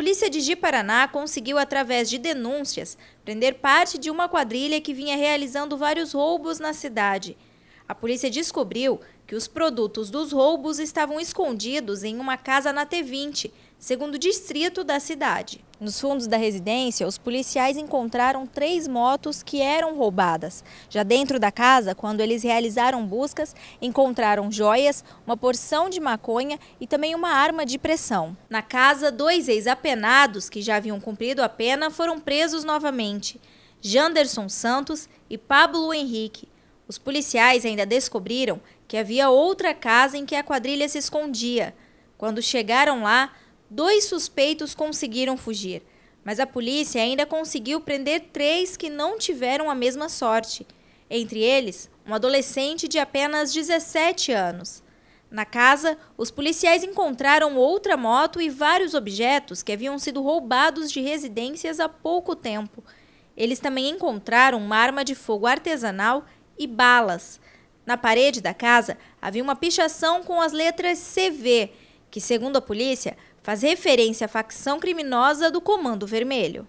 polícia de Ji-Paraná conseguiu, através de denúncias, prender parte de uma quadrilha que vinha realizando vários roubos na cidade a polícia descobriu que os produtos dos roubos estavam escondidos em uma casa na T20, segundo distrito da cidade. Nos fundos da residência, os policiais encontraram três motos que eram roubadas. Já dentro da casa, quando eles realizaram buscas, encontraram joias, uma porção de maconha e também uma arma de pressão. Na casa, dois ex-apenados que já haviam cumprido a pena foram presos novamente: Janderson Santos e Pablo Henrique. Os policiais ainda descobriram que havia outra casa em que a quadrilha se escondia. Quando chegaram lá, dois suspeitos conseguiram fugir, mas a polícia ainda conseguiu prender três que não tiveram a mesma sorte. Entre eles, um adolescente de apenas 17 anos. Na casa, os policiais encontraram outra moto e vários objetos que haviam sido roubados de residências há pouco tempo. Eles também encontraram uma arma de fogo artesanal e balas. Na parede da casa havia uma pichação com as letras CV, que, segundo a polícia, faz referência à facção criminosa do Comando Vermelho.